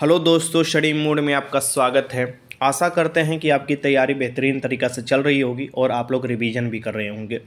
hello दोस्तों शड़ी mood में आपका स्वागत है आशा करते हैं कि आपकी तैयारी बेहतरीन तरीक़ा से चल रही होगी और आप लोग रिवीजन भी कर रहे होंगे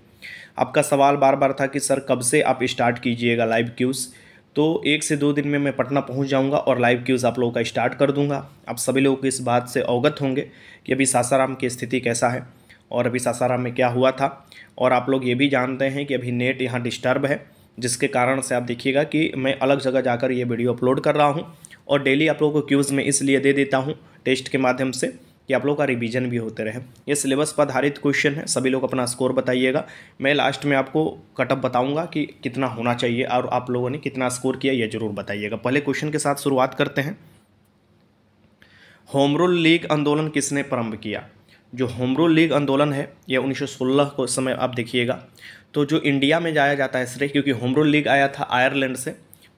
आपका सवाल बार बार था कि सर कब से आप स्टार्ट कीजिएगा लाइव क्यूज़ तो एक से दो दिन में मैं पटना पहुंच जाऊंगा और लाइव क्यूज़ आप लोगों का स्टार्ट कर दूंगा आप सभी लोग इस बात से अवगत होंगे कि अभी सासाराम की स्थिति कैसा है और अभी सासाराम में क्या हुआ था और आप लोग ये भी जानते हैं कि अभी नेट यहाँ डिस्टर्ब है जिसके कारण से आप देखिएगा कि मैं अलग जगह जाकर ये वीडियो अपलोड कर रहा हूँ और डेली आप लोगों को क्यूज़ में इसलिए दे देता हूँ टेस्ट के माध्यम से कि आप लोगों का रिवीजन भी होते रहे ये सिलेबस पर आधारित क्वेश्चन है सभी लोग अपना स्कोर बताइएगा मैं लास्ट में आपको कटअप बताऊंगा कि कितना होना चाहिए और आप लोगों ने कितना स्कोर किया ये जरूर बताइएगा पहले क्वेश्चन के साथ शुरुआत करते हैं होमरूल लीग आंदोलन किसने प्रारंभ किया जो होमरूल लीग आंदोलन है यह उन्नीस को समय आप देखिएगा तो जो इंडिया में जाया जाता है श्रेय क्योंकि होमरूल लीग आया था आयरलैंड से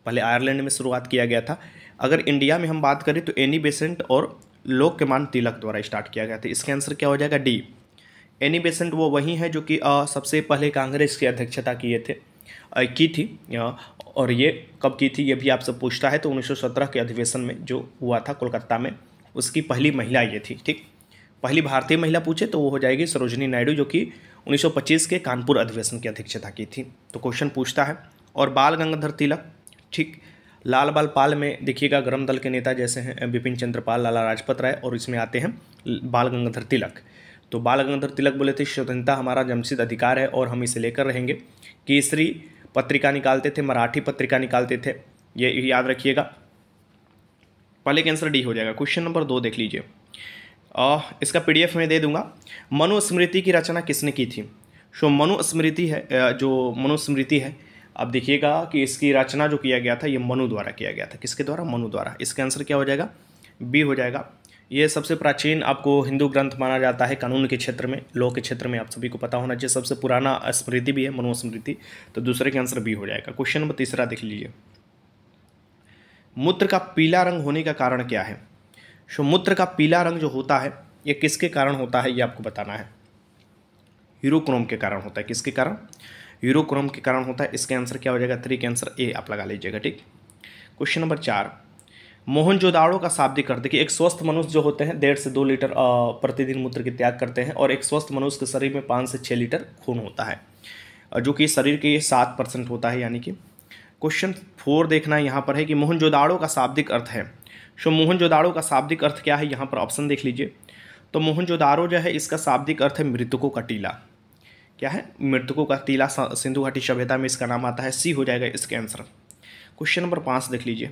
पहले आयरलैंड में शुरुआत किया गया था अगर इंडिया में हम बात करें तो एनी बेसेंट और लोक कमान तिलक द्वारा स्टार्ट किया गया था इसका आंसर क्या हो जाएगा डी एनी बेसेंट वो वही है जो कि सबसे पहले कांग्रेस की अध्यक्षता किए थे आ, की थी आ, और ये कब की थी ये भी आपसे पूछता है तो 1917 के अधिवेशन में जो हुआ था कोलकाता में उसकी पहली महिला ये थी ठीक पहली भारतीय महिला पूछे तो वो हो जाएगी सरोजनी नायडू जो कि 1925 के कानपुर अधिवेशन की अध्यक्षता की थी तो क्वेश्चन पूछता है और बाल गंगाधर तिलक ठीक लाल बाल पाल में देखिएगा गर्म दल के नेता जैसे हैं बिपिन चंद्रपाल लाला लाजपत राय और इसमें आते हैं बाल गंगाधर तिलक तो बाल गंगाधर तिलक बोले थे स्वतंत्रता हमारा जमशेद अधिकार है और हम इसे लेकर रहेंगे केसरी पत्रिका निकालते थे मराठी पत्रिका निकालते थे ये याद रखिएगा पहले कैंसर डी हो जाएगा क्वेश्चन नंबर दो देख लीजिए इसका पी मैं दे दूंगा मनुस्मृति की रचना किसने की थी सो मनुस्मृति है जो मनुस्मृति है अब देखिएगा कि इसकी रचना जो किया गया था ये मनु द्वारा किया गया था किसके द्वारा मनु द्वारा इसका आंसर क्या हो जाएगा बी हो जाएगा ये सबसे प्राचीन आपको हिंदू ग्रंथ माना जाता है कानून के क्षेत्र में लॉ के क्षेत्र में आप सभी को पता होना चाहिए सबसे पुराना स्मृति भी है मनुस्मृति तो दूसरे के आंसर बी हो जाएगा क्वेश्चन नंबर तीसरा देख लीजिए मूत्र का पीला रंग होने का कारण क्या है सो मूत्र का पीला रंग जो होता है ये किसके कारण होता है ये आपको बताना है हीरोक्रोम के कारण होता है किसके कारण यूरोक्रोम के कारण होता है इसका आंसर क्या हो जाएगा थ्री के आंसर ए आप लगा लीजिएगा ठीक क्वेश्चन नंबर चार मोहन जोदाड़ो का शाब्दिक अर्थ देखिए एक स्वस्थ मनुष्य जो होते हैं डेढ़ से दो लीटर प्रतिदिन मूत्र के त्याग करते हैं और एक स्वस्थ मनुष्य के शरीर में पाँच से छः लीटर खून होता है जो कि शरीर के सात परसेंट होता है यानी कि क्वेश्चन फोर देखना यहाँ पर है कि मोहनजोदाड़ो का शाब्दिक अर्थ है सो मोहन जोदाड़ो का शाब्दिक अर्थ क्या है यहाँ पर ऑप्शन देख लीजिए तो जोदारो जो है इसका शाब्दिक अर्थ है मृतकों का टीला क्या है मृतकों का तीला सिंधु घाटी सभ्यता में इसका नाम आता है सी हो जाएगा इसके आंसर क्वेश्चन नंबर पाँच देख लीजिए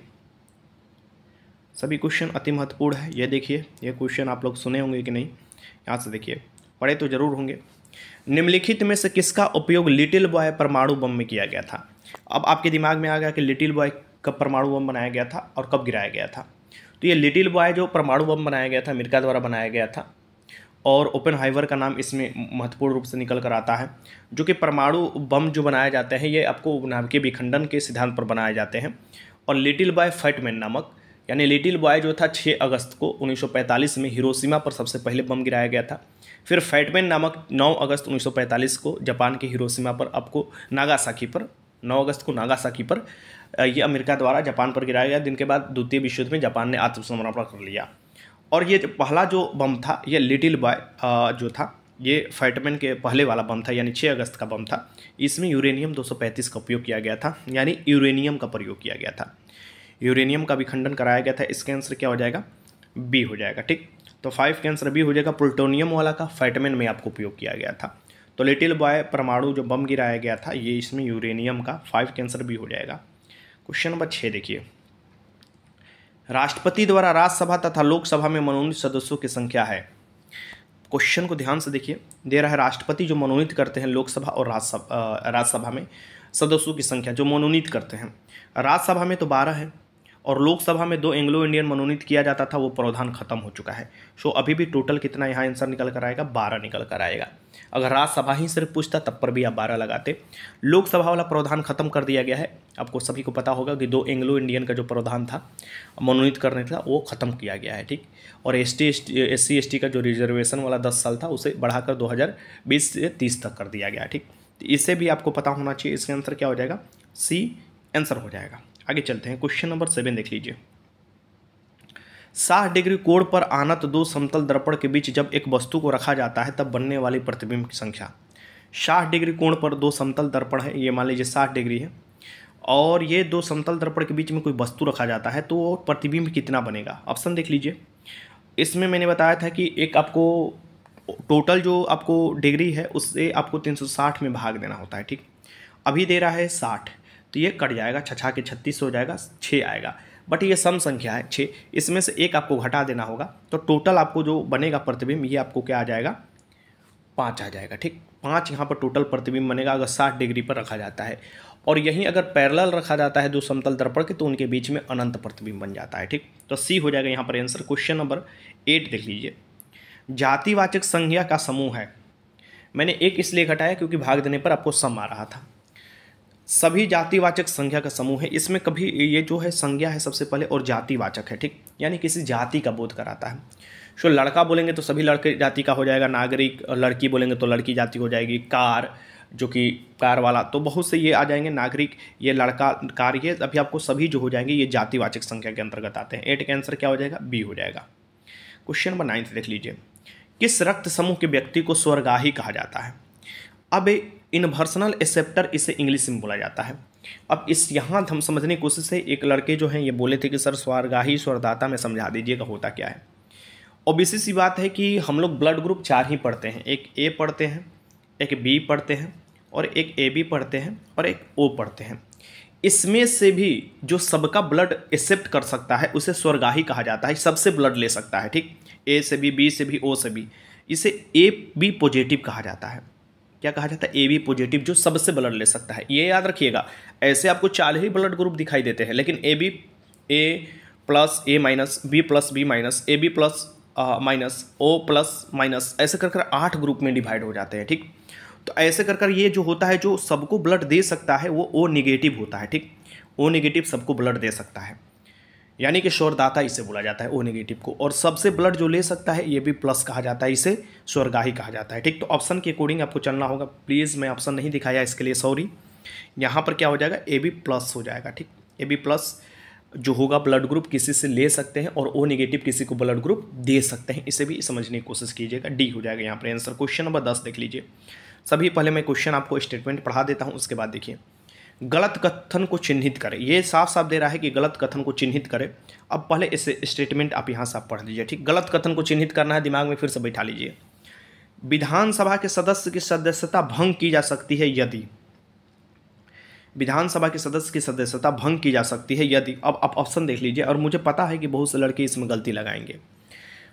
सभी क्वेश्चन अति महत्वपूर्ण है ये देखिए ये क्वेश्चन आप लोग सुने होंगे कि नहीं यहाँ से देखिए पढ़े तो जरूर होंगे निम्नलिखित में से किसका उपयोग लिटिल बॉय परमाणु बम में किया गया था अब आपके दिमाग में आ गया कि लिटिल बॉय कब परमाणु बम बनाया गया था और कब गिराया गया था तो ये लिटिल बॉय जो परमाणु बम बनाया गया था अमेरिका द्वारा बनाया गया था और ओपन हाइवर का नाम इसमें महत्वपूर्ण रूप से निकल कर आता है जो कि परमाणु बम जो बनाए जाते हैं ये आपको नाभिकीय विखंडन के सिद्धांत पर बनाए जाते हैं और लिटिल बॉय फैटमैन नामक यानी लिटिल बॉय जो था 6 अगस्त को 1945 में हिरोशिमा पर सबसे पहले बम गिराया गया था फिर फैटमैन नामक 9 अगस्त 1945 को जापान के हिरोशिमा पर आपको नागासाकी पर 9 अगस्त को नागासाकी पर यह अमेरिका द्वारा जापान पर गिराया गया दिन के बाद द्वितीय विश्व युद्ध में जापान ने आत्मसमर्पण कर लिया और ये पहला जो बम था ये लिटिल बॉय जो था ये फैटमैन के पहले वाला बम था यानी 6 अगस्त का बम था इसमें यूरेनियम 235 का उपयोग किया गया था यानी यूरेनियम का प्रयोग किया गया था यूरेनियम का भी खंडन कराया गया था इसके आंसर क्या हो जाएगा बी हो जाएगा ठीक तो फाइव के आंसर बी हो जाएगा प्लूटोनियम वाला का फैटमैन में आपको उपयोग किया गया था तो लिटिल बॉय परमाणु जो बम गिराया गया था ये इसमें यूरेनियम का फाइव कैंसर भी हो जाएगा क्वेश्चन नंबर छः देखिए राष्ट्रपति द्वारा राज्यसभा तथा लोकसभा में मनोनीत सदस्यों की संख्या है क्वेश्चन को ध्यान से देखिए दे रहा है राष्ट्रपति जो मनोनीत करते हैं लोकसभा और राज्यसभा राज्यसभा में सदस्यों की संख्या जो मनोनीत करते हैं राज्यसभा में तो बारह है और लोकसभा में दो एंग्लो इंडियन मनोनीत किया जाता था वो प्रावधान खत्म हो चुका है सो अभी भी टोटल कितना यहाँ आंसर निकल कर आएगा बारह निकल कर आएगा अगर राज्यसभा ही सिर्फ पूछता तब पर भी आप बारह लगाते लोकसभा वाला प्रावधान खत्म कर दिया गया है आपको सभी को पता होगा कि दो एंग्लो इंडियन का जो प्रावधान था मनोनीत करने का वो खत्म किया गया है ठीक और एस टी एस सी का जो रिजर्वेशन वाला दस साल था उसे बढ़ाकर दो से तीस तक कर दिया गया ठीक तो इससे भी आपको पता होना चाहिए इसका आंसर क्या हो जाएगा सी आंसर हो जाएगा आगे चलते हैं क्वेश्चन नंबर सेवन देख लीजिए साठ डिग्री कोण पर आनत दो समतल दर्पण के बीच जब एक वस्तु को रखा जाता है तब बनने वाली प्रतिबिंब की संख्या साठ डिग्री कोण पर दो समतल दर्पण है ये मान लीजिए साठ डिग्री है और ये दो समतल दर्पण के बीच में कोई वस्तु रखा जाता है तो प्रतिबिंब कितना बनेगा ऑप्शन देख लीजिए इसमें मैंने बताया था कि एक आपको टोटल जो आपको डिग्री है उससे आपको 360 में भाग देना होता है ठीक अभी दे रहा है 60 तो ये कट जाएगा छछा के 36 हो जाएगा 6 आएगा बट ये सम संख्या है छः इसमें से एक आपको घटा देना होगा तो टोटल आपको जो बनेगा प्रतिबिंब ये आपको क्या आ जाएगा पाँच आ जाएगा ठीक पाँच यहाँ पर टोटल प्रतिबिंब बनेगा अगर साठ डिग्री पर रखा जाता है और यहीं अगर पैरेलल रखा जाता है दो समतल दर्पण के तो उनके बीच में अनंत प्रतिबिंब बन जाता है ठीक तो सी हो जाएगा यहाँ पर आंसर क्वेश्चन नंबर एट देख लीजिए जातिवाचक संज्ञा का समूह है मैंने एक इसलिए घटाया क्योंकि भाग देने पर आपको सम आ रहा था सभी जातिवाचक संख्या का समूह है इसमें कभी ये जो है संज्ञा है सबसे पहले और जातिवाचक है ठीक यानी किसी जाति का बोध कराता है सो लड़का बोलेंगे तो सभी लड़के जाति का हो जाएगा नागरिक लड़की बोलेंगे तो लड़की जाति हो जाएगी कार जो कि कार वाला तो बहुत से ये आ जाएंगे नागरिक ये लड़का कार ये अभी आपको सभी जो हो जाएंगे ये जातिवाचक संख्या के अंतर्गत आते हैं एट का आंसर क्या हो जाएगा बी हो जाएगा क्वेश्चन नंबर नाइन्थ देख लीजिए किस रक्त समूह के व्यक्ति को स्वर्गाही कहा जाता है अब इन्वर्सनल एक्सेप्टर इसे इंग्लिश में बोला जाता है अब इस यहाँ हम समझने की कोशिश है एक लड़के जो हैं ये बोले थे कि सर स्वरगाही स्वरदाता में समझा दीजिएगा होता क्या है और विशेष सी बात है कि हम लोग ब्लड ग्रुप चार ही पढ़ते हैं एक ए पढ़ते हैं एक बी पढ़ते हैं और एक ए बी पढ़ते हैं और एक ओ पढ़ते हैं इसमें से भी जो सबका ब्लड एक्सेप्ट कर सकता है उसे स्वर्गाही कहा जाता है सबसे ब्लड ले सकता है ठीक ए से भी बी से भी ओ से भी इसे ए बी पॉजिटिव कहा जाता है क्या कहा जाता है ए बी पॉजिटिव जो सबसे ब्लड ले सकता है ये याद रखिएगा ऐसे आपको चार ही ब्लड ग्रुप दिखाई देते हैं लेकिन A B A plus A minus B plus B minus A B plus minus O plus minus ऐसे कर कर आठ ग्रुप में डिवाइड हो जाते हैं ठीक तो ऐसे कर कर ये जो होता है जो सबको ब्लड दे सकता है वो ओ निगेटिव होता है ठीक ओ निगेटिव सबको ब्लड दे सकता है यानी कि स्वरदाता इसे बोला जाता है ओ नेगेटिव को और सबसे ब्लड जो ले सकता है ये भी प्लस कहा जाता है इसे स्वरगाही कहा जाता है ठीक तो ऑप्शन के अकॉर्डिंग आपको चलना होगा प्लीज़ मैं ऑप्शन नहीं दिखाया इसके लिए सॉरी यहाँ पर क्या हो जाएगा ए बी प्लस हो जाएगा ठीक ए बी प्लस जो होगा ब्लड ग्रुप किसी से ले सकते हैं और ओ नेगेटिव किसी को ब्लड ग्रुप दे सकते हैं इसे भी समझने की कोशिश कीजिएगा डी हो जाएगा यहाँ पर आंसर क्वेश्चन नंबर दस देख लीजिए सभी पहले मैं क्वेश्चन आपको स्टेटमेंट पढ़ा देता हूँ उसके बाद देखिए गलत कथन को चिन्हित करे ये साफ साफ दे रहा है कि गलत कथन को चिन्हित करे अब पहले इस स्टेटमेंट आप यहाँ से आप पढ़ लीजिए ठीक गलत कथन को चिन्हित करना है दिमाग में फिर से बैठा लीजिए विधानसभा के सदस्य की सदस्यता भंग की जा सकती है यदि विधानसभा के सदस्य की सदस्यता भंग की जा सकती है यदि अब आप ऑप्शन देख लीजिए और मुझे पता है कि बहुत से लड़के इसमें गलती लगाएंगे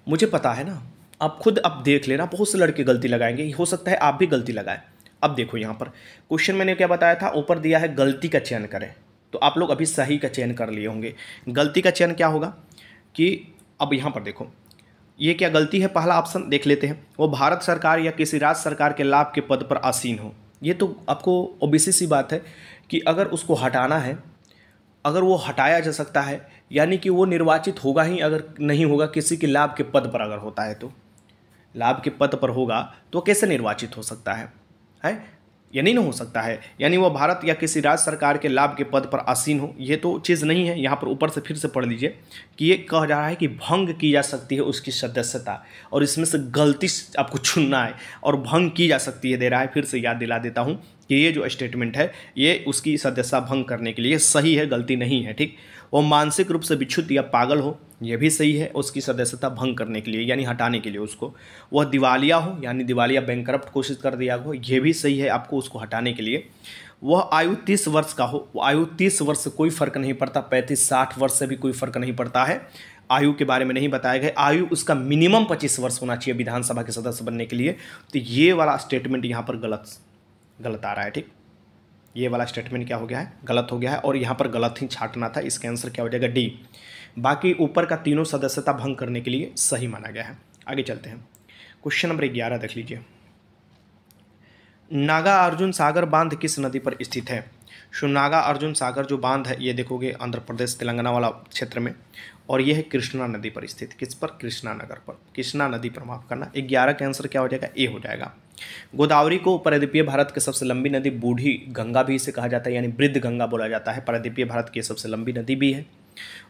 मुझे पता है ना आप खुद अब देख लेना बहुत से लड़के गलती लगाएंगे हो सकता है आप भी गलती लगाएं अब देखो यहाँ पर क्वेश्चन मैंने क्या बताया था ऊपर दिया है गलती का चयन करें तो आप लोग अभी सही का चयन कर लिए होंगे गलती का चयन क्या होगा कि अब यहाँ पर देखो ये क्या गलती है पहला ऑप्शन देख लेते हैं वो भारत सरकार या किसी राज्य सरकार के लाभ के पद पर आसीन हो ये तो आपको ओबीसी सी बात है कि अगर उसको हटाना है अगर वो हटाया जा सकता है यानी कि वो निर्वाचित होगा ही अगर नहीं होगा किसी के लाभ के पद पर अगर होता है तो लाभ के पद पर होगा तो कैसे निर्वाचित हो सकता है है ये नहीं ना हो सकता है यानी वह भारत या किसी राज्य सरकार के लाभ के पद पर आसीन हो यह तो चीज़ नहीं है यहाँ पर ऊपर से फिर से पढ़ लीजिए कि ये कह जा रहा है कि भंग की जा सकती है उसकी सदस्यता और इसमें से गलती आपको चुनना है और भंग की जा सकती है दे रहा है फिर से याद दिला देता हूँ कि ये जो स्टेटमेंट है ये उसकी सदस्यता भंग करने के लिए सही है गलती नहीं है ठीक वो मानसिक रूप से बिछुत या पागल हो यह भी सही है उसकी सदस्यता भंग करने के लिए यानी हटाने के लिए उसको वह दिवालिया हो यानी दिवालिया बैंक कोशिश कर दिया हो यह भी सही है आपको उसको हटाने के लिए वह आयु तीस वर्ष का हो आयु तीस वर्ष से कोई फर्क नहीं पड़ता पैंतीस साठ वर्ष से भी कोई फर्क नहीं पड़ता है आयु के बारे में नहीं बताया गया आयु उसका मिनिमम पच्चीस वर्ष होना चाहिए विधानसभा के सदस्य बनने के लिए तो ये वाला स्टेटमेंट यहाँ पर गलत गलत आ रहा है ठीक ये वाला स्टेटमेंट क्या हो गया है गलत हो गया है और यहाँ पर गलत ही छाटना था इसका आंसर क्या हो जाएगा डी बाकी ऊपर का तीनों सदस्यता भंग करने के लिए सही माना गया है आगे चलते हैं क्वेश्चन नंबर ग्यारह देख लीजिए नागा अर्जुन सागर बांध किस नदी पर स्थित है सो नागा अर्जुन सागर जो बांध है ये देखोगे आंध्र प्रदेश तेलंगाना वाला क्षेत्र में और यह है कृष्णा नदी पर स्थित किस पर कृष्णा नगर पर कृष्णा नदी पर माफ करना ग्यारह का आंसर क्या हो जाएगा ए हो जाएगा गोदावरी को परद्वीपीय भारत की सबसे लंबी नदी बूढ़ी गंगा भी इसे कहा जाता है यानी वृद्ध गंगा बोला जाता है परद्वीपीय भारत की सबसे लंबी नदी भी है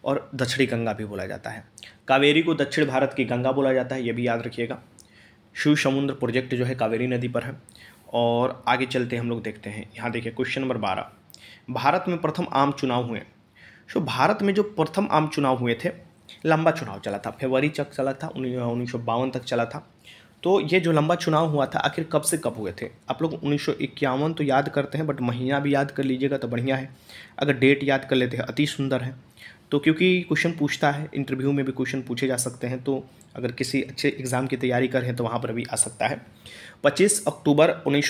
और दक्षिणी गंगा भी बोला जाता है कावेरी को दक्षिण भारत की गंगा बोला जाता है ये भी याद रखिएगा शिव समुद्र प्रोजेक्ट जो है कावेरी नदी पर है और आगे चलते हम लोग देखते हैं यहाँ देखिए क्वेश्चन नंबर बारह भारत में प्रथम आम चुनाव हुए सो भारत में जो प्रथम आम चुनाव हुए थे लंबा चुनाव चला था फेवरी तक चला था उन्नीस तक चला था तो ये जो लंबा चुनाव हुआ था आखिर कब से कब हुए थे आप लोग उन्नीस तो याद करते हैं बट महीना भी याद कर लीजिएगा तो बढ़िया है अगर डेट याद कर लेते हैं अति सुंदर है तो क्योंकि क्वेश्चन पूछता है इंटरव्यू में भी क्वेश्चन पूछे जा सकते हैं तो अगर किसी अच्छे एग्ज़ाम की तैयारी कर रहे हैं तो वहाँ पर भी आ सकता है 25 अक्टूबर उन्नीस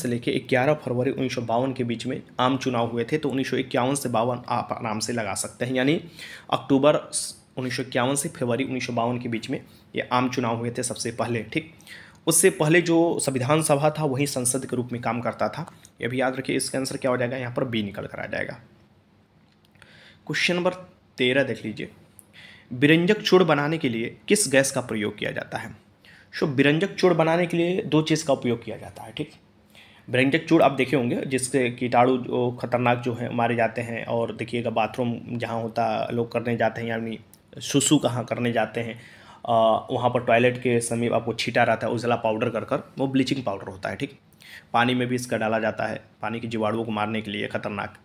से लेकर 11 फरवरी उन्नीस के बीच में आम चुनाव हुए थे तो उन्नीस से बावन आप आराम से लगा सकते हैं यानी अक्टूबर उन्नीस से फरवरी उन्नीस के बीच में ये आम चुनाव हुए थे सबसे पहले ठीक उससे पहले जो संविधान सभा था वही संसद के रूप में काम करता था ये भी याद रखिए इसका आंसर क्या हो जाएगा यहाँ पर बी निकल कर आ जाएगा क्वेश्चन नंबर तेरह देख लीजिए बिरंजक चूड़ बनाने के लिए किस गैस का प्रयोग किया जाता है सो बिरंजक चूड़ बनाने के लिए दो चीज़ का उपयोग किया जाता है ठीक बिरंजक चूड़ आप देखे होंगे जिसके कीटाणु जो खतरनाक जो है मारे जाते हैं और देखिएगा बाथरूम जहाँ होता लोग करने जाते हैं यानी सुसु कहाँ करने जाते हैं वहाँ पर टॉयलेट के समीप आपको छीटा रहता है उजला पाउडर कर कर वो ब्लीचिंग पाउडर होता है ठीक पानी में भी इसका डाला जाता है पानी के जीवाणुओं को मारने के लिए खतरनाक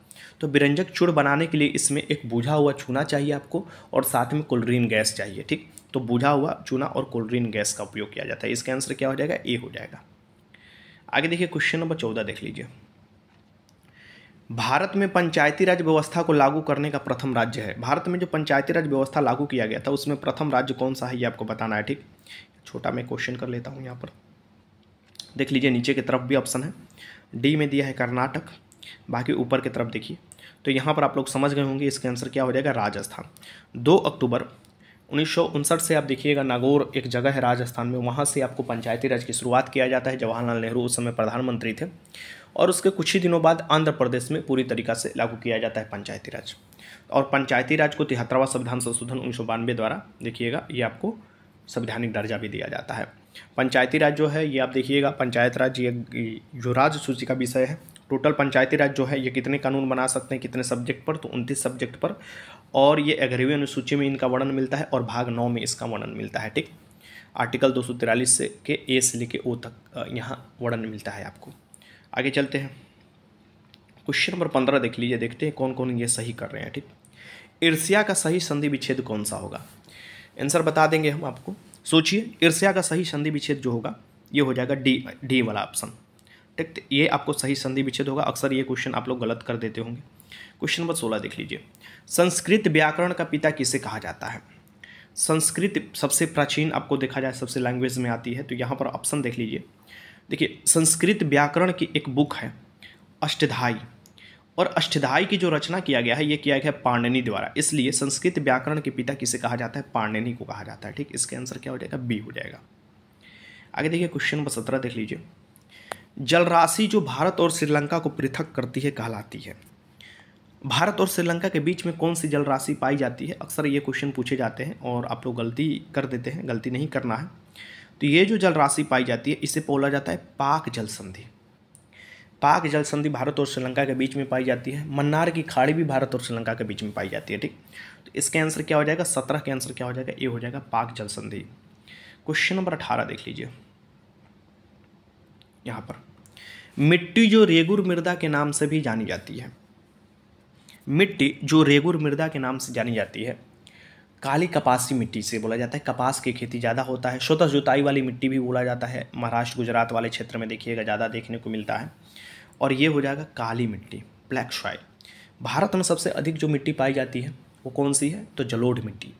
तो बिरंजक चूड़ बनाने के लिए इसमें एक बुझा हुआ चूना चाहिए आपको और साथ में कोल्ड्रीन गैस चाहिए ठीक तो बुझा हुआ चूना और कोल्ड्रीन गैस का उपयोग किया जाता है इसका आंसर क्या हो जाएगा ए हो जाएगा आगे देखिए क्वेश्चन नंबर चौदह देख लीजिए भारत में पंचायती राज व्यवस्था को लागू करने का प्रथम राज्य है भारत में जो पंचायती राज व्यवस्था लागू किया गया था उसमें प्रथम राज्य कौन सा है ये आपको बताना है ठीक छोटा मैं क्वेश्चन कर लेता हूँ यहाँ पर देख लीजिए नीचे की तरफ भी ऑप्शन है डी में दिया है कर्नाटक बाकी ऊपर की तरफ देखिए तो यहाँ पर आप लोग समझ गए होंगे इसका आंसर क्या हो जाएगा राजस्थान दो अक्टूबर उन्नीस से आप देखिएगा नागौर एक जगह है राजस्थान में वहाँ से आपको पंचायती राज की शुरुआत किया जाता है जवाहरलाल नेहरू उस समय प्रधानमंत्री थे और उसके कुछ ही दिनों बाद आंध्र प्रदेश में पूरी तरीका से लागू किया जाता है पंचायती राज और पंचायती राज को तिहत्तरवा संविधान संशोधन उन्नीस द्वारा देखिएगा ये आपको संवैधानिक दर्जा भी दिया जाता है पंचायती राज जो है ये आप देखिएगा पंचायत राज ये जो राज सूची का विषय है टोटल पंचायती राज जो है ये कितने कानून बना सकते हैं कितने सब्जेक्ट पर तो उनतीस सब्जेक्ट पर और ये अग्रवी अनुसूची में इनका वर्णन मिलता है और भाग नौ में इसका वर्णन मिलता है ठीक आर्टिकल दो से के ए से लेके ओ तक यहाँ वर्णन मिलता है आपको आगे चलते हैं क्वेश्चन नंबर पंद्रह देख लीजिए देखते हैं कौन कौन ये सही कर रहे हैं ठीक ईर्ष्या का सही संधि विच्छेद कौन सा होगा आंसर बता देंगे हम आपको सोचिए ईर्ष्या का सही संधि विच्छेद जो होगा ये हो जाएगा डी डी वाला ऑप्शन ठीक ये आपको सही संधि विच्छेद होगा अक्सर ये क्वेश्चन आप लोग गलत कर देते होंगे क्वेश्चन नंबर सोलह देख लीजिए संस्कृत व्याकरण का पिता किसे कहा जाता है संस्कृत सबसे प्राचीन आपको देखा जाए सबसे लैंग्वेज में आती है तो यहाँ पर ऑप्शन देख लीजिए देखिए संस्कृत व्याकरण की एक बुक है अष्टधाई और अष्टधाई की जो रचना किया गया है ये किया गया है पाणनी द्वारा इसलिए संस्कृत व्याकरण के पिता किसे कहा जाता है पाणनी को कहा जाता है ठीक इसके आंसर क्या हो जाएगा बी हो जाएगा आगे देखिए क्वेश्चन नंबर सत्रह देख लीजिए जलराशि जो भारत और श्रीलंका को पृथक करती है कहलाती है भारत और श्रीलंका के बीच में कौन सी जलराशि पाई जाती है अक्सर ये क्वेश्चन पूछे जाते हैं और आप लोग गलती कर देते हैं गलती नहीं करना है तो ये जो जलराशि पाई जाती है इसे बोला जाता है पाक जल संधि पाक जल संधि भारत और श्रीलंका के बीच में पाई जाती है मन्नार की खाड़ी भी भारत और श्रीलंका के बीच में पाई जाती है ठीक तो इसके आंसर क्या हो जाएगा सत्रह के आंसर क्या हो जाएगा ये हो जाएगा पाक जल संधि क्वेश्चन नंबर अठारह देख लीजिए यहाँ पर मिट्टी जो रेगुर मृदा के नाम से भी जानी जाती है मिट्टी जो रेगुर मृदा के नाम से जानी जाती है काली कपासी मिट्टी से बोला जाता है कपास की खेती ज़्यादा होता है स्वतः जुताई वाली मिट्टी भी बोला जाता है महाराष्ट्र गुजरात वाले क्षेत्र में देखिएगा ज़्यादा देखने को मिलता है और ये हो जाएगा काली मिट्टी ब्लैक सॉइल भारत में सबसे अधिक जो मिट्टी पाई जाती है वो कौन सी है तो जलोढ़ मिट्टी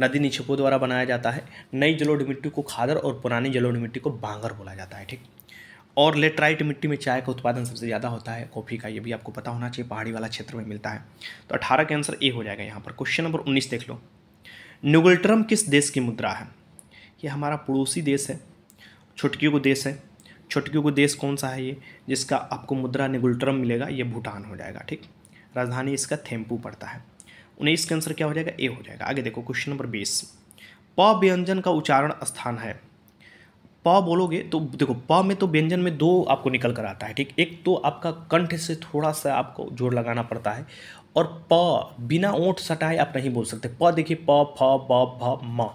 नदी निक्षेपों द्वारा बनाया जाता है नई जलोढ़ मिट्टी को खादर और पुरानी जलोढ़ मिट्टी को बांगर बोला जाता है ठीक और लेटराइट मिट्टी में चाय का उत्पादन सबसे ज़्यादा होता है कॉफ़ी का ये भी आपको पता होना चाहिए पहाड़ी वाला क्षेत्र में मिलता है तो अठारह के आंसर ए हो जाएगा यहाँ पर क्वेश्चन नंबर उन्नीस देख लो नुगल्ट्रम किस देश की मुद्रा है ये हमारा पड़ोसी देश है छुटकियों को देश है छुटकियों को देश कौन सा है ये जिसका आपको मुद्रा निगुल्ट्रम मिलेगा ये भूटान हो जाएगा ठीक राजधानी इसका थेम्पू पड़ता है उन्नीस का आंसर क्या हो जाएगा ए हो जाएगा आगे देखो क्वेश्चन नंबर बीस प व्यंजन का उच्चारण स्थान है प बोलोगे तो देखो प में तो व्यंजन में दो आपको निकल कर आता है ठीक एक तो आपका कंठ से थोड़ा सा आपको जोर लगाना पड़ता है और प बिना ओंठ सटाए आप नहीं बोल सकते प देखिए प फ ब भ म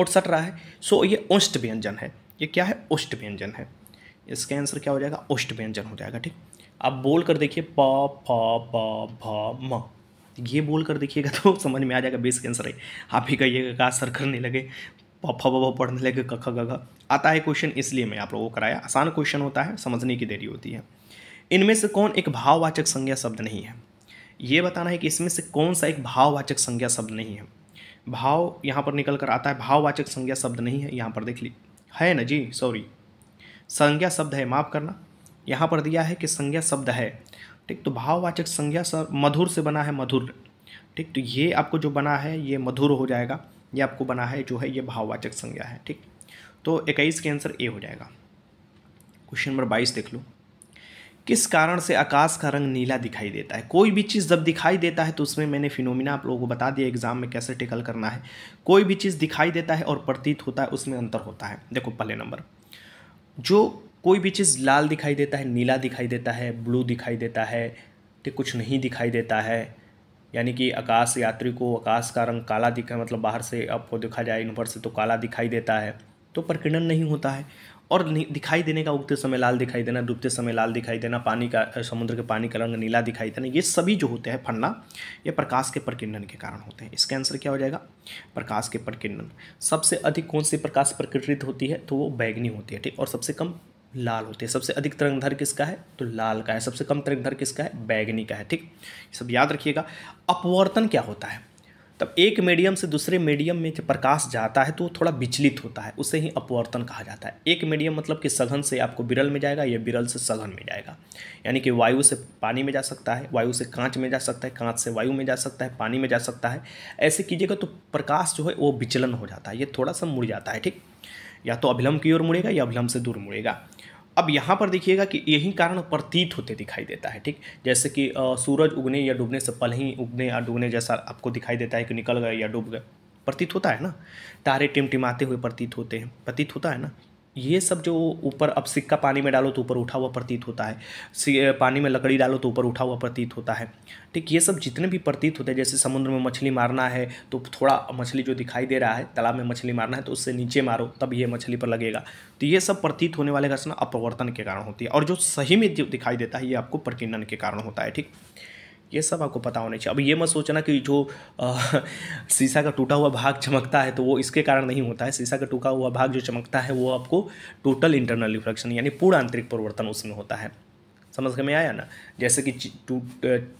ओंठ सट रहा है सो ये ओष्ट व्यंजन है ये क्या है ओष्ट व्यंजन है इसका आंसर क्या हो जाएगा ओष्ट व्यंजन हो जाएगा ठीक आप बोल कर देखिए प फ ब भ म ये बोल कर देखिएगा तो समझ में आ जाएगा बेस के आंसर है आप ही कहिएगा का सर करने लगे पफ पफ पढ़ने लगे कख गघ आता है क्वेश्चन इसलिए मैं आप लोगों को कराया आसान क्वेश्चन होता है समझने की देरी होती है इनमें से कौन एक भाववाचक संज्ञा शब्द नहीं है ये बताना है कि इसमें से कौन सा एक भाववाचक संज्ञा शब्द नहीं है भाव यहाँ पर निकल कर आता है भाववाचक संज्ञा शब्द नहीं है यहाँ पर देख ली है ना जी सॉरी संज्ञा शब्द है माफ़ करना यहाँ पर दिया है कि संज्ञा शब्द है ठीक तो भाववाचक संज्ञा सर मधुर से बना है मधुर ठीक तो ये आपको जो बना है ये मधुर हो जाएगा ये आपको बना है जो है ये भाववाचक संज्ञा है ठीक तो इक्कीस के आंसर ए हो जाएगा क्वेश्चन नंबर बाईस देख लो किस कारण से आकाश का रंग नीला दिखाई देता है कोई भी चीज़ जब दिखाई देता है तो उसमें मैंने फिनोमिना आप लोगों को बता दिया एग्जाम में कैसे टिकल करना है कोई भी चीज़ दिखाई देता है और प्रतीत होता है उसमें अंतर होता है देखो पहले नंबर जो कोई भी चीज़ लाल दिखाई देता है नीला दिखाई देता है ब्लू दिखाई देता है ठीक कुछ नहीं दिखाई देता है यानी कि आकाश यात्री को आकाश का रंग काला दिखा मतलब बाहर से आपको देखा जाए इन से तो काला दिखाई देता है तो प्रकीर्णन नहीं होता है और दिखाई देने का उगते समय लाल दिखाई देना डूबते समय लाल दिखाई देना पानी का समुद्र के पानी का रंग नीला दिखाई देना ये सभी जो होते हैं फंडा ये प्रकाश के प्रकीर्णन के कारण होते हैं इसका आंसर क्या हो जाएगा प्रकाश के प्रकीर्णन सबसे अधिक कौन सी प्रकाश प्रकृत होती है तो वो बैगनी होती है ठीक और सबसे कम लाल होते हैं सबसे अधिक तरंगधर किसका है तो लाल का है सबसे कम तरंगधर किसका है बैगनी का है ठीक सब याद रखिएगा अपवर्तन क्या होता है तब एक मीडियम से दूसरे मीडियम में जब प्रकाश जाता है तो वो थोड़ा विचलित होता है उसे ही अपवर्तन कहा जाता है एक मीडियम मतलब कि सघन से आपको बिरल में जाएगा या बिरल से सघन में जाएगा यानी कि वायु से पानी में जा सकता है वायु से कांच में जा सकता है कांच से वायु में जा सकता है पानी में जा सकता है ऐसे कीजिएगा तो प्रकाश जो है वो विचलन हो जाता है ये थोड़ा सा मुड़ जाता है ठीक या तो अभिलम्ब की ओर मुड़ेगा या अभिलम्ब से दूर मुड़ेगा अब यहाँ पर देखिएगा कि यही कारण प्रतीत होते दिखाई देता है ठीक जैसे कि सूरज उगने या डूबने से पहले ही उगने या डूबने जैसा आपको दिखाई देता है कि निकल गए या डूब गए प्रतीत होता है ना तारे टिमटिमाते हुए प्रतीत होते हैं प्रतीत होता है ना ये सब जो ऊपर अब सिक्का पानी में डालो तो ऊपर उठा हुआ प्रतीत होता है पानी में लकड़ी डालो तो ऊपर उठा हुआ प्रतीत होता है ठीक ये सब जितने भी प्रतीत होते हैं जैसे समुद्र में मछली मारना है तो थोड़ा मछली जो दिखाई दे रहा है तालाब में मछली मारना है तो उससे नीचे मारो तब ये मछली पर लगेगा तो ये सब प्रतीत होने वाले घटना अपवर्तन के कारण होती है और जो सही में दिखाई देता है ये आपको प्रकीर्णन के कारण होता है ठीक ये सब आपको पता होना चाहिए अब ये मत सोचना कि जो शीशा का टूटा हुआ भाग चमकता है तो वो इसके कारण नहीं होता है शीशा का टूटा हुआ भाग जो चमकता है वो आपको टोटल इंटरनल रिफ्लेक्शन यानी पूर्ण आंतरिक परिवर्तन उसमें होता है समझ में आया ना जैसे कि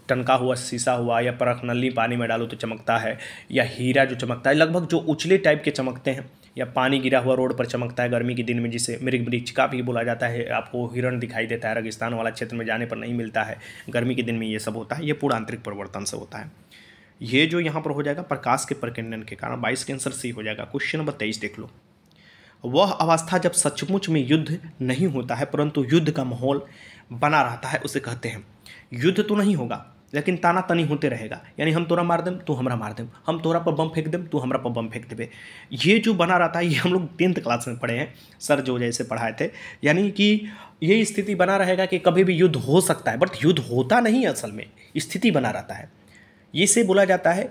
टनका हुआ शीशा हुआ या परख नली पानी में डालो तो चमकता है या हीरा जो चमकता है लगभग जो उछले टाइप के चमकते हैं या पानी गिरा हुआ रोड पर चमकता है गर्मी के दिन में जिसे मृग का भी बोला जाता है आपको हिरण दिखाई देता है रेगिस्तान वाला क्षेत्र में जाने पर नहीं मिलता है गर्मी के दिन में ये सब होता है ये पूरा आंतरिक परिवर्तन से होता है ये जो यहाँ पर हो जाएगा प्रकाश के प्रकंडन के कारण बाईस के आंसर सी हो जाएगा क्वेश्चन नंबर तेईस देख लो वह अवस्था जब सचमुच में युद्ध नहीं होता है परंतु युद्ध का माहौल बना रहता है उसे कहते हैं युद्ध तो नहीं होगा लेकिन ताना तनी होते रहेगा यानी हम तोरा मार देम तू हमरा मार देम हम तोरा पर बम फेंक देम तू हमरा पर बम फेंक देवे ये जो बना रहता है ये हम लोग टेंथ क्लास में पढ़े हैं सर जो जैसे पढ़ाए थे यानी कि ये स्थिति बना रहेगा कि कभी भी युद्ध हो सकता है बट युद्ध होता नहीं है असल में स्थिति बना रहता है इसे बोला जाता है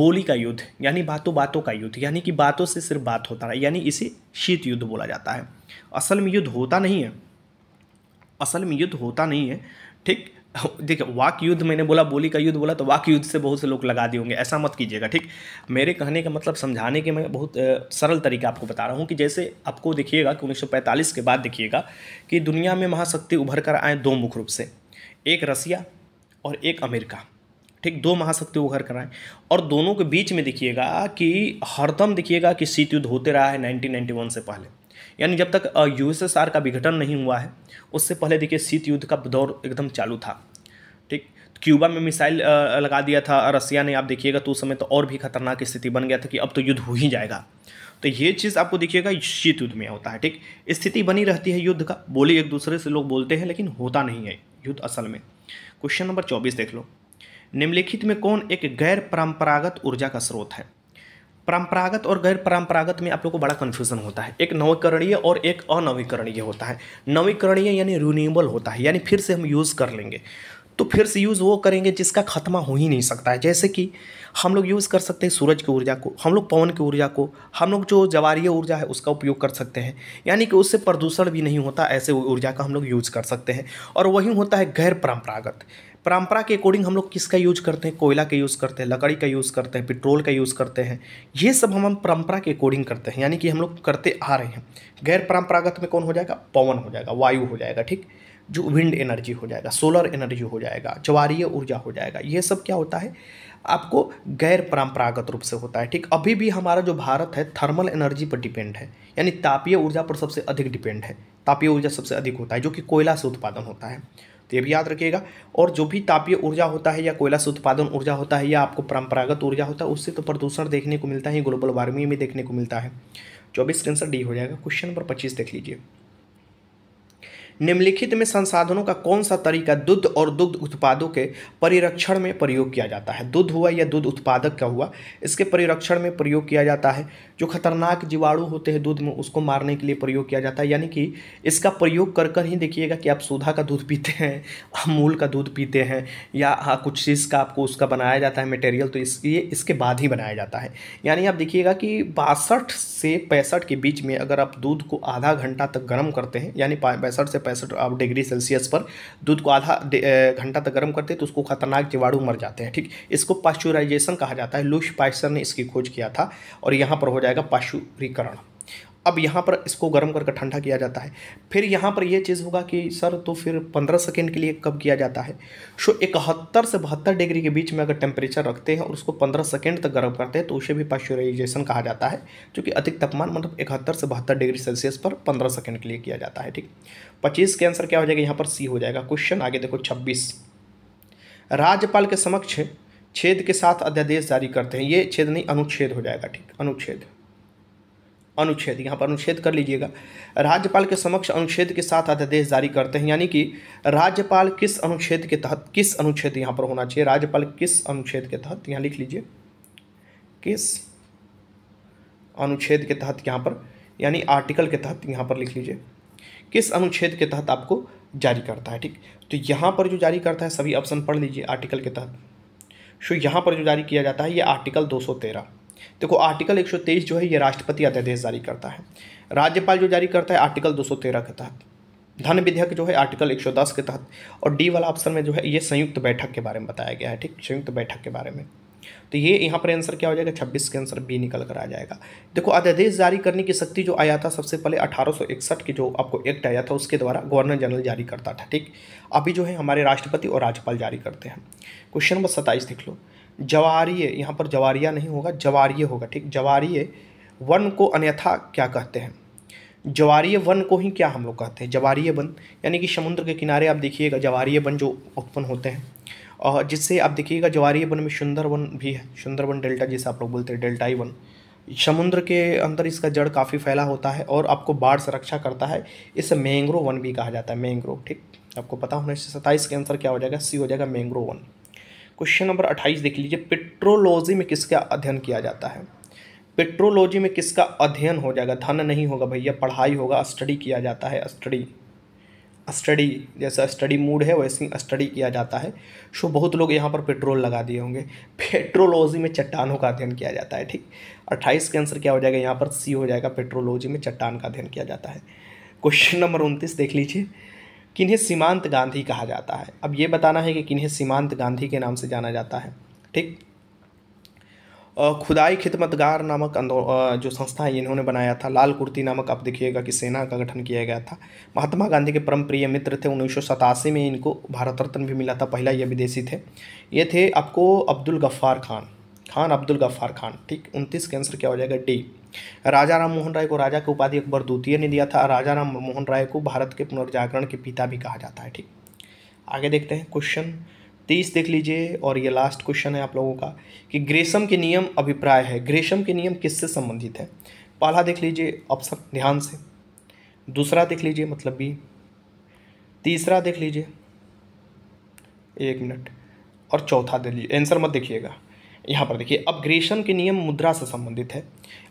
बोली का युद्ध यानी बातों बातों का युद्ध यानी कि बातों से सिर्फ बात होता है यानी इसे शीत युद्ध बोला जाता है असल में युद्ध होता नहीं है असल में युद्ध होता नहीं है ठीक देखिए वाक युद्ध मैंने बोला बोली का युद्ध बोला तो वाक युद्ध से बहुत से लोग लगा दिए होंगे ऐसा मत कीजिएगा ठीक मेरे कहने का मतलब समझाने के मैं बहुत सरल तरीका आपको बता रहा हूँ कि जैसे आपको देखिएगा कि 1945 के बाद देखिएगा कि दुनिया में महाशक्ति उभर कर आए दो मुख्य रूप से एक रसिया और एक अमेरिका ठीक दो महाशक्ति उभर कर आए और दोनों के बीच में देखिएगा कि हरदम देखिएगा कि शीत युद्ध होते रहा है नाइनटीन से पहले यानी जब तक यूएसएसआर का विघटन नहीं हुआ है उससे पहले देखिए शीत युद्ध का दौर एकदम चालू था ठीक क्यूबा में मिसाइल लगा दिया था रसिया ने आप देखिएगा तो उस समय तो और भी खतरनाक स्थिति बन गया था कि अब तो युद्ध हो ही जाएगा तो ये चीज़ आपको देखिएगा शीत युद्ध में होता है ठीक स्थिति बनी रहती है युद्ध का बोली एक दूसरे से लोग बोलते हैं लेकिन होता नहीं है युद्ध असल में क्वेश्चन नंबर चौबीस देख लो निम्नलिखित में कौन एक गैर परंपरागत ऊर्जा का स्रोत है परंपरागत और गैर परंपरागत में आप लोग को बड़ा कन्फ्यूजन होता है एक नवीकरणीय और एक अनवीकरणीय होता है नवीकरणीय यानी रिन्यूएबल होता है यानी फिर से हम यूज़ कर लेंगे तो फिर से यूज़ वो करेंगे जिसका खत्मा हो ही नहीं सकता है जैसे कि हम लोग यूज़ कर सकते हैं सूरज की ऊर्जा को हम लोग पवन की ऊर्जा को हम लोग जो जवारीय ऊर्जा है उसका उपयोग कर सकते हैं यानी कि उससे प्रदूषण भी नहीं होता ऐसे ऊर्जा का हम लोग यूज़ कर सकते हैं और वही होता है गैर परंपरागत परंपरा के अकॉर्डिंग हम लोग किसका यूज़ करते हैं कोयला का यूज़ करते हैं लकड़ी का यूज़ करते हैं पेट्रोल का यूज़ करते हैं ये सब हम परंपरा के अकॉर्डिंग करते हैं यानी कि हम लोग करते आ रहे हैं गैर परंपरागत में कौन हो जाएगा पवन हो जाएगा वायु हो जाएगा ठीक जो विंड एनर्जी हो जाएगा सोलर एनर्जी हो जाएगा ज्वारीय ऊर्जा हो जाएगा ये सब क्या होता है आपको गैर परंपरागत रूप से होता है ठीक अभी भी हमारा जो भारत है थर्मल एनर्जी पर डिपेंड है यानी तापीय ऊर्जा पर सबसे अधिक डिपेंड है तापीय ऊर्जा सबसे अधिक होता है जो कि कोयला से उत्पादन होता है तो ये भी याद रखिएगा और जो भी तापीय ऊर्जा होता है या कोयला से उत्पादन ऊर्जा होता है या आपको परंपरागत ऊर्जा होता है उससे तो प्रदूषण देखने को मिलता है ग्लोबल वार्मिंग में देखने को मिलता है चौबीस का आंसर डी हो जाएगा क्वेश्चन नंबर पच्चीस देख लीजिए निम्नलिखित में संसाधनों का कौन सा तरीका दुग्ध और दुग्ध उत्पादों के परिरक्षण में प्रयोग किया जाता है दुध हुआ या दुध उत्पादक का हुआ इसके परिरक्षण में प्रयोग किया जाता है जो खतरनाक जीवाणु होते हैं दूध में उसको मारने के लिए प्रयोग किया जाता है यानी कि इसका प्रयोग कर कर ही देखिएगा कि आप सुधा का दूध पीते हैं अमूल का दूध पीते हैं या हाँ कुछ चीज़ का आपको उसका बनाया जाता है मटेरियल तो इस इसके बाद ही बनाया जाता है यानी आप देखिएगा कि बासठ से पैंसठ के बीच में अगर आप दूध को आधा घंटा तक गर्म करते हैं यानी पैंसठ से पैंसठ आप डिग्री सेल्सियस पर दूध को आधा घंटा तक गर्म करते हैं तो उसको खतरनाक जीवाणु मर जाते हैं ठीक इसको पाश्चुराइजेशन कहा जाता है लूश पाइसर ने इसकी खोज किया था और यहाँ पर हो जाएगा पाशुरीकरण अब यहाँ पर इसको गर्म करके ठंडा किया जाता है फिर यहाँ पर यह चीज़ होगा कि सर तो फिर पंद्रह सेकेंड के लिए कब किया जाता है सो इकहत्तर से बहत्तर डिग्री के बीच में अगर टेम्परेचर रखते हैं और उसको पंद्रह सेकेंड तक गर्म करते हैं तो उसे भी पाश्चुराइजेशन कहा जाता है क्योंकि अधिक तापमान मतलब इकहत्तर से बहत्तर डिग्री सेल्सियस पर पंद्रह सेकेंड के लिए किया जाता है ठीक पच्चीस के आंसर क्या हो जाएगा यहाँ पर सी हो जाएगा क्वेश्चन आगे देखो छब्बीस राज्यपाल के समक्ष छेद के साथ अध्यादेश जारी करते हैं ये छेद नहीं अनुच्छेद हो जाएगा ठीक अनुच्छेद अनुच्छेद यहाँ पर अनुच्छेद कर लीजिएगा राज्यपाल के समक्ष अनुच्छेद के साथ अध्यादेश जारी करते हैं यानी कि राज्यपाल किस अनुच्छेद के तहत किस अनुच्छेद यहाँ पर होना चाहिए राज्यपाल किस अनुच्छेद के तहत यहाँ लिख लीजिए किस अनुच्छेद के तहत यहाँ पर यानी आर्टिकल के तहत यहाँ पर लिख लीजिए किस अनुच्छेद के तहत आपको जारी करता है ठीक तो यहाँ पर जो जारी करता है सभी ऑप्शन पढ़ लीजिए आर्टिकल के तहत सो यहाँ पर जो जारी किया जाता है ये आर्टिकल तेरह देखो आर्टिकल 123 जो है ये राष्ट्रपति अध्यादेश जारी करता है राज्यपाल जो जारी करता है आर्टिकल 213 के तहत धन विधेयक जो है आर्टिकल 110 के तहत और डी वाला ऑप्शन में जो है ये संयुक्त बैठक के बारे में बताया गया है ठीक संयुक्त बैठक के बारे में तो ये यहाँ पर आंसर क्या हो जाएगा छब्बीस के आंसर बी निकल कर आ जाएगा देखो अध्यादेश जारी करने की शक्ति जो आया था सबसे पहले 1861 की जो आपको एक्ट आया था उसके द्वारा गवर्नर जनरल जारी करता था ठीक अभी जो है हमारे राष्ट्रपति और राज्यपाल जारी करते हैं क्वेश्चन नंबर सत्ताईस देख लो जवारीय यहाँ पर जवारिया नहीं होगा जवारीय होगा ठीक जवारीय वन को अन्यथा क्या कहते हैं जवारीय वन को ही क्या हम लोग कहते हैं जवारीय वन यानी कि समुद्र के किनारे आप देखिएगा जवारीय वन जो उत्पन्न होते हैं और जिससे आप देखिएगा जवारीय वन में सुंदरवन भी है सुंदरवन डेल्टा जिसे आप लोग बोलते हैं डेल्टाई वन समुद्र के अंदर इसका जड़ काफ़ी फैला होता है और आपको बाढ़ से रक्षा करता है इसे मैंग्रो वन भी कहा जाता है मैंग्रोव ठीक आपको पता होना इससे सत्ताईस के आंसर क्या हो जाएगा सी हो जाएगा मैंग्रो वन क्वेश्चन नंबर अट्ठाईस देख लीजिए पेट्रोलॉजी में किसका अध्ययन किया जाता है पेट्रोलॉजी में किसका अध्ययन हो जाएगा धन नहीं होगा भैया पढ़ाई होगा स्टडी किया जाता है स्टडी स्टडी जैसा स्टडी मूड है वैसे ही स्टडी किया जाता है सो बहुत लोग यहाँ पर पेट्रोल लगा दिए होंगे पेट्रोलॉजी में चट्टानों का अध्ययन किया जाता है ठीक अट्ठाईस के आंसर क्या हो जाएगा यहाँ पर सी हो जाएगा पेट्रोलॉजी में चट्टान का अध्ययन किया जाता है क्वेश्चन नंबर उनतीस देख लीजिए किन्हें सीमांत गांधी कहा जाता है अब ये बताना है कि किन्हें सीमांत गांधी के नाम से जाना जाता है ठीक खुदाई खिदमतगार नामक जो संस्था है इन्होंने बनाया था लाल कुर्ती नामक आप देखिएगा कि सेना का गठन किया गया था महात्मा गांधी के परम प्रिय मित्र थे उन्नीस में इनको भारत रत्न भी मिला था पहला ये विदेशी थे ये थे आपको अब्दुल गफ्फार खान खान अब्दुल गफ्फार खान ठीक उनतीस के आंसर क्या हो जाएगा डी राजा राम मोहन राय को राजा की उपाधि अकबर द्वितीय ने दिया था राजा राम मोहन राय को भारत के पुनर्जागरण के पिता भी कहा जाता है ठीक आगे देखते हैं क्वेश्चन तीस देख लीजिए और ये लास्ट क्वेश्चन है आप लोगों का कि ग्रेसम के नियम अभिप्राय है ग्रेसम के नियम किससे संबंधित है पहला देख लीजिए ऑप्शन ध्यान से दूसरा देख लीजिए मतलब बी तीसरा देख लीजिए एक मिनट और चौथा देख लीजिए आंसर मत देखिएगा यहाँ पर देखिए अपग्रेशन के नियम मुद्रा से संबंधित है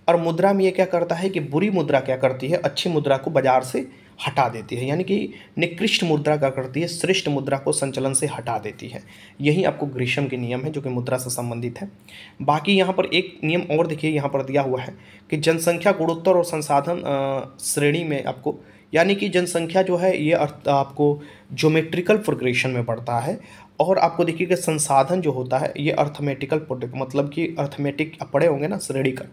और मुद्रा में ये क्या करता है कि बुरी मुद्रा क्या करती है अच्छी मुद्रा को बाजार से हटा देती है यानी कि निकृष्ट मुद्रा क्या करती है श्रेष्ठ मुद्रा को संचलन से हटा देती है यही आपको ग्रीष्म के नियम है जो कि मुद्रा से संबंधित है बाकी यहाँ पर एक नियम और देखिए यहाँ पर दिया हुआ है कि जनसंख्या गुणोत्तर और संसाधन श्रेणी में आपको यानी कि जनसंख्या जो है ये आपको ज्योमेट्रिकल प्रोग्रेशन में बढ़ता है और आपको देखिएगा संसाधन जो होता है ये अर्थमेटिकल प्रोडक्ट मतलब कि अर्थमेटिक पड़े होंगे ना श्रेणी का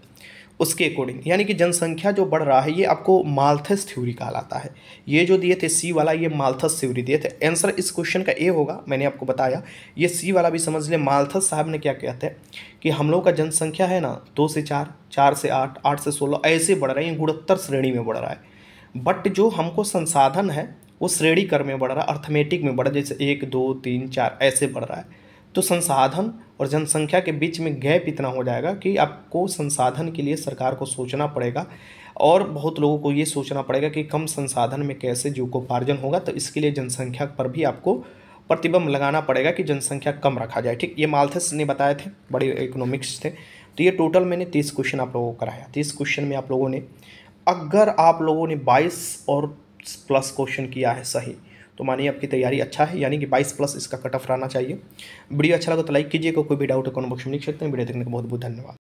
उसके अकॉर्डिंग यानी कि जनसंख्या जो बढ़ रहा है ये आपको माल्थस थ्योरी कहलाता है ये जो दिए थे सी वाला ये माल्थस थ्योरी दिए थे आंसर इस क्वेश्चन का ए होगा मैंने आपको बताया ये सी वाला भी समझ लें माल्थस साहब ने क्या कहते हैं कि हम लोगों का जनसंख्या है ना दो से चार चार से आठ आठ से सोलह ऐसे बढ़ रहे हैं गुणोत्तर श्रेणी में बढ़ रहा है बट जो हमको संसाधन है वो श्रेणी क्रम में बढ़ रहा है अर्थमेटिक में बढ़ रहा जैसे एक दो तीन चार ऐसे बढ़ रहा है तो संसाधन और जनसंख्या के बीच में गैप इतना हो जाएगा कि आपको संसाधन के लिए सरकार को सोचना पड़ेगा और बहुत लोगों को ये सोचना पड़ेगा कि कम संसाधन में कैसे पार्जन होगा तो इसके लिए जनसंख्या पर भी आपको प्रतिबंध लगाना पड़ेगा कि जनसंख्या कम रखा जाए ठीक ये मालथस ने बताए थे बड़े इकोनॉमिक्स थे तो ये टोटल मैंने तीस क्वेश्चन आप लोगों को कराया तीस क्वेश्चन में आप लोगों ने अगर आप लोगों ने बाईस और प्लस क्वेश्चन किया है सही तो मानिए आपकी तैयारी अच्छा है यानी कि 22 प्लस इसका कट ऑफ रहना चाहिए वीडियो अच्छा लगा तो लाइक कीजिएगा कोई भी डाउट है कौन बॉक्स में लिख सकते हैं वीडियो देखने का बहुत बहुत धन्यवाद